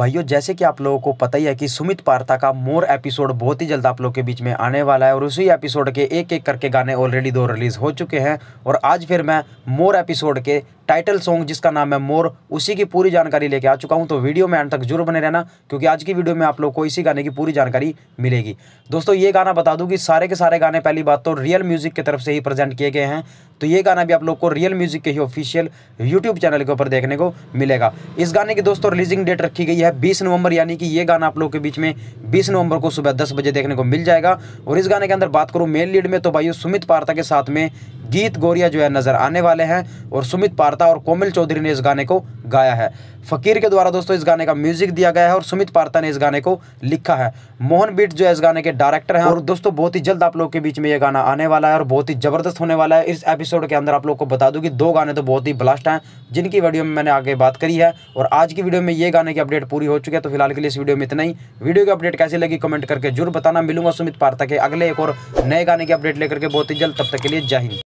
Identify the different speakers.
Speaker 1: भाइयों जैसे कि आप लोगों को पता ही है कि सुमित पार्था का मोर एपिसोड बहुत ही जल्द आप लोग के बीच में आने वाला है और उसी एपिसोड के एक एक करके गाने ऑलरेडी दो रिलीज़ हो चुके हैं और आज फिर मैं मोर एपिसोड के टाइटल सॉन्ग जिसका नाम है मोर उसी की पूरी जानकारी लेके आ चुका हूँ तो वीडियो में अंत तक जरूर बने रहना क्योंकि आज की वीडियो में आप लोग को इसी गाने की पूरी जानकारी मिलेगी दोस्तों ये गाना बता दूँ कि सारे के सारे गाने पहली बात तो रियल म्यूज़िक की तरफ से ही प्रेजेंट किए गए हैं तो ये गाना भी आप लोग को रियल म्यूज़िक के ही ऑफिशियल यूट्यूब चैनल के ऊपर देखने को मिलेगा इस गाने की दोस्तों रिलीजिंग डेट रखी गई है बीस नवंबर यानी कि ये गाना आप लोग के बीच में बीस नवंबर को सुबह दस बजे देखने को मिल जाएगा और इस गाने के अंदर बात करूँ मेन लीड में तो भाई सुमित पार्ता के साथ में गीत गोरिया जो है नज़र आने वाले हैं और सुमित पारता और कोमिल चौधरी ने इस गाने को गाया है फ़कीर के द्वारा दोस्तों इस गाने का म्यूजिक दिया गया है और सुमित पारता ने इस गाने को लिखा है मोहन बीट जो है इस गाने के डायरेक्टर हैं और दोस्तों बहुत ही जल्द आप लोग के बीच में ये गाना आने वाला है और बहुत ही ज़बरदस्त होने वाला है इस एपिसोड के अंदर आप लोग को बता दूँ कि दो गाने तो बहुत ही ब्लास्ट हैं जिनकी वीडियो में मैंने आगे बात करी है और आज की वीडियो में ये गाने की अपडेट पूरी हो चुकी है तो फिलहाल के लिए इस वीडियो में इतना ही वीडियो की अपडेट कैसी लगी कमेंट करके जरूर बताना मिलूंगा सुमित पारता के अगले एक और नए गाने की अपडेट लेकर के बहुत ही जल्द तब तक के लिए जय हिंद